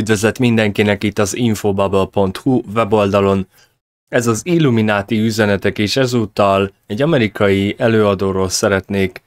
Üdvözlet mindenkinek itt az infobubble.hu weboldalon. Ez az Illumináti üzenetek, és ezúttal egy amerikai előadóról szeretnék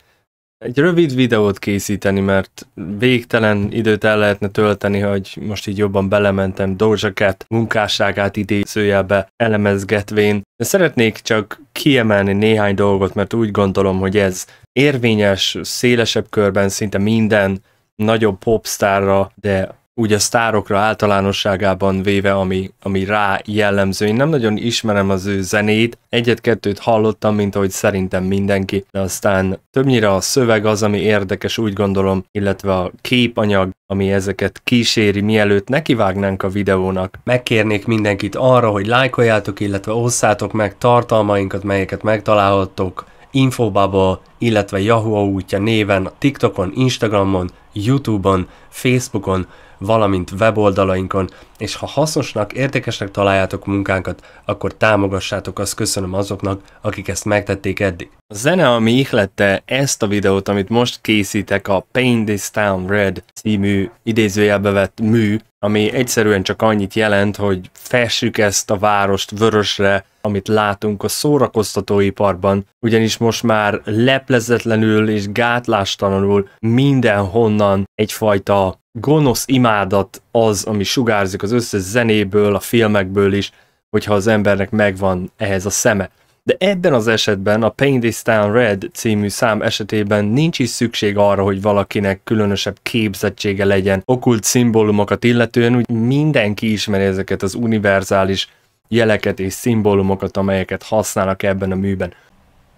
egy rövid videót készíteni, mert végtelen időt el lehetne tölteni, hogy most így jobban belementem Doja Cat munkásságát idézőjelbe elemezgetvén. De szeretnék csak kiemelni néhány dolgot, mert úgy gondolom, hogy ez érvényes, szélesebb körben szinte minden nagyobb popstárra, de úgy a sztárokra általánosságában véve, ami, ami rá jellemző. Én nem nagyon ismerem az ő zenét, egyet-kettőt hallottam, mint ahogy szerintem mindenki, de aztán többnyire a szöveg az, ami érdekes, úgy gondolom, illetve a képanyag, ami ezeket kíséri, mielőtt nekivágnánk a videónak. Megkérnék mindenkit arra, hogy lájkoljátok, illetve osszátok meg tartalmainkat, melyeket megtalálhattok Infobubble, illetve Yahoo útja néven, TikTokon, Instagramon, Youtube-on, Facebookon, valamint weboldalainkon, és ha hasznosnak, értékesnek találjátok munkánkat, akkor támogassátok, azt köszönöm azoknak, akik ezt megtették eddig. A zene, ami ihlette ezt a videót, amit most készítek, a Paint This Town Red című idézőjelbe vett mű, ami egyszerűen csak annyit jelent, hogy fessük ezt a várost vörösre, amit látunk a szórakoztatóiparban, ugyanis most már leplezetlenül és gátlástalanul mindenhonnan egyfajta gonosz imádat az, ami sugárzik az összes zenéből, a filmekből is, hogyha az embernek megvan ehhez a szeme. De ebben az esetben a Paint This Town Red című szám esetében nincs is szükség arra, hogy valakinek különösebb képzettsége legyen okult szimbólumokat illetően, úgy mindenki ismeri ezeket az univerzális jeleket és szimbólumokat, amelyeket használnak ebben a műben.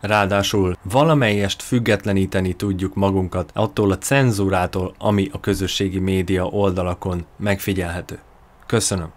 Ráadásul valamelyest függetleníteni tudjuk magunkat attól a cenzúrától, ami a közösségi média oldalakon megfigyelhető. Köszönöm.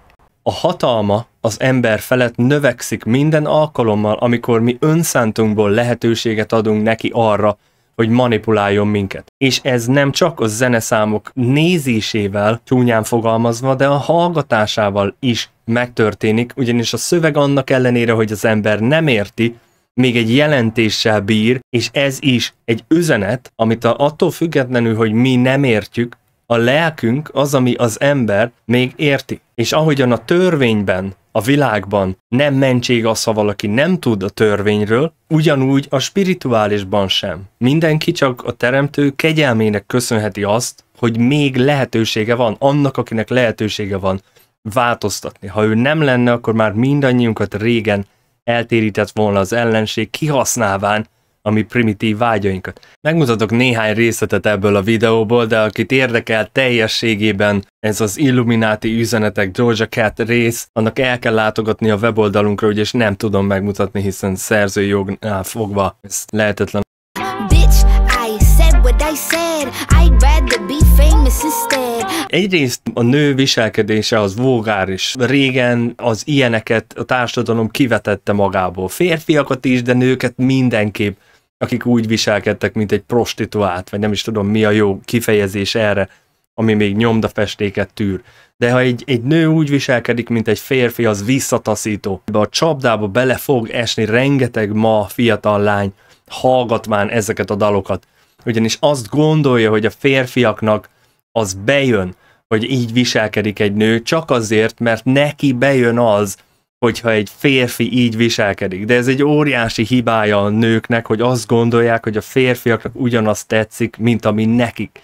A hatalma az ember felett növekszik minden alkalommal, amikor mi önszántunkból lehetőséget adunk neki arra, hogy manipuláljon minket. És ez nem csak a zeneszámok nézésével, csúnyán fogalmazva, de a hallgatásával is megtörténik, ugyanis a szöveg annak ellenére, hogy az ember nem érti, még egy jelentéssel bír, és ez is egy üzenet, amit a, attól függetlenül, hogy mi nem értjük, a lelkünk az, ami az ember még érti. És ahogyan a törvényben, a világban nem mentség az, ha valaki nem tud a törvényről, ugyanúgy a spirituálisban sem. Mindenki csak a teremtő kegyelmének köszönheti azt, hogy még lehetősége van, annak, akinek lehetősége van változtatni. Ha ő nem lenne, akkor már mindannyiunkat régen eltérített volna az ellenség, kihasználván a mi primitív vágyainkat. Megmutatok néhány részletet ebből a videóból, de akit érdekel teljességében ez az Illuminati üzenetek Georgia Cat rész, annak el kell látogatni a weboldalunkra, és nem tudom megmutatni, hiszen szerzőjognál fogva ez lehetetlen Egyrészt a nő viselkedése az vulgár is. Régen az ilyeneket a társadalom kivetette magából. Férfiakat is, de nőket mindenképp akik úgy viselkedtek, mint egy prostituált, vagy nem is tudom mi a jó kifejezés erre, ami még nyomdafestéket tűr. De ha egy, egy nő úgy viselkedik, mint egy férfi, az visszataszító. A csapdába bele fog esni rengeteg ma fiatal lány, hallgatván ezeket a dalokat ugyanis azt gondolja, hogy a férfiaknak az bejön, hogy így viselkedik egy nő, csak azért, mert neki bejön az, hogyha egy férfi így viselkedik. De ez egy óriási hibája a nőknek, hogy azt gondolják, hogy a férfiaknak ugyanazt tetszik, mint ami nekik.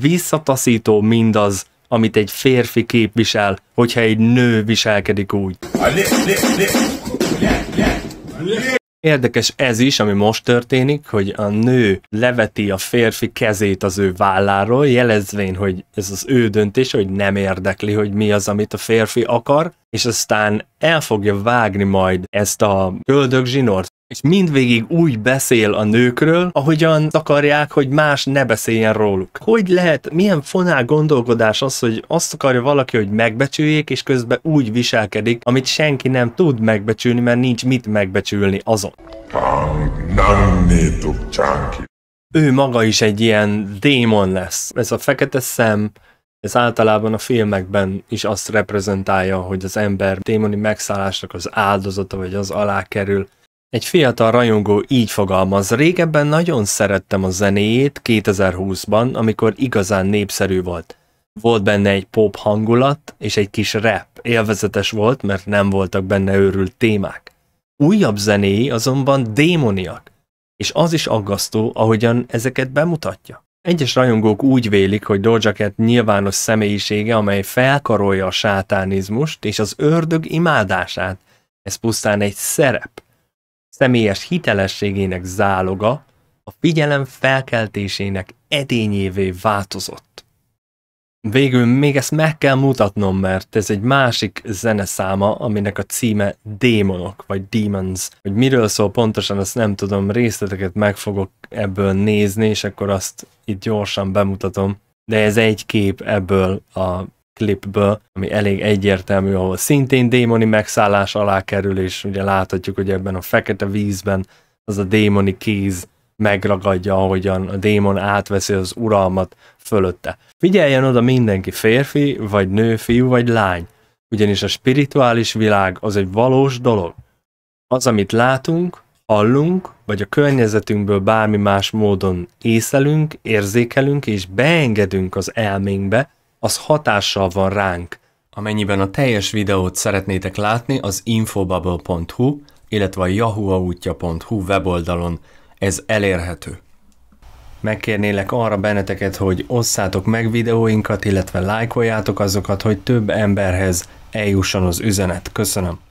Visszataszító mindaz, amit egy férfi képvisel, hogyha egy nő viselkedik úgy. A lé, lé, lé. Lé, lé. Lé. Érdekes ez is, ami most történik, hogy a nő leveti a férfi kezét az ő válláról, jelezvén, hogy ez az ő döntés, hogy nem érdekli, hogy mi az, amit a férfi akar, és aztán el fogja vágni majd ezt a köldögzsinort, és mindvégig úgy beszél a nőkről, ahogyan akarják, hogy más ne beszéljen róluk. Hogy lehet, milyen fonál gondolkodás az, hogy azt akarja valaki, hogy megbecsüljék, és közben úgy viselkedik, amit senki nem tud megbecsülni, mert nincs mit megbecsülni azon. Ő maga is egy ilyen démon lesz. Ez a fekete szem, ez általában a filmekben is azt reprezentálja, hogy az ember démoni megszállásnak az áldozata, vagy az alá kerül, egy fiatal rajongó így fogalmaz, régebben nagyon szerettem a zenéjét 2020-ban, amikor igazán népszerű volt. Volt benne egy pop hangulat és egy kis rap, élvezetes volt, mert nem voltak benne őrült témák. Újabb zenéi azonban démoniak, és az is aggasztó, ahogyan ezeket bemutatja. Egyes rajongók úgy vélik, hogy Cat nyilvános személyisége, amely felkarolja a sátánizmust és az ördög imádását. Ez pusztán egy szerep, személyes hitelességének záloga a figyelem felkeltésének edényévé változott. Végül még ezt meg kell mutatnom, mert ez egy másik zeneszáma, aminek a címe Démonok, vagy Demons. Hogy miről szól pontosan, azt nem tudom, részleteket meg fogok ebből nézni, és akkor azt itt gyorsan bemutatom. De ez egy kép ebből a klipből, ami elég egyértelmű, ahol szintén démoni megszállás alá kerül, és ugye láthatjuk, hogy ebben a fekete vízben az a démoni kéz megragadja, ahogyan a démon átveszi az uralmat fölötte. Figyeljen oda mindenki, férfi, vagy nő, fiú, vagy lány, ugyanis a spirituális világ az egy valós dolog. Az, amit látunk, hallunk, vagy a környezetünkből bármi más módon észelünk, érzékelünk és beengedünk az elménkbe, az hatással van ránk. Amennyiben a teljes videót szeretnétek látni, az infobubble.hu, illetve a yahooautja.hu weboldalon ez elérhető. Megkérnélek arra benneteket, hogy osszátok meg videóinkat, illetve lájkoljátok azokat, hogy több emberhez eljusson az üzenet. Köszönöm!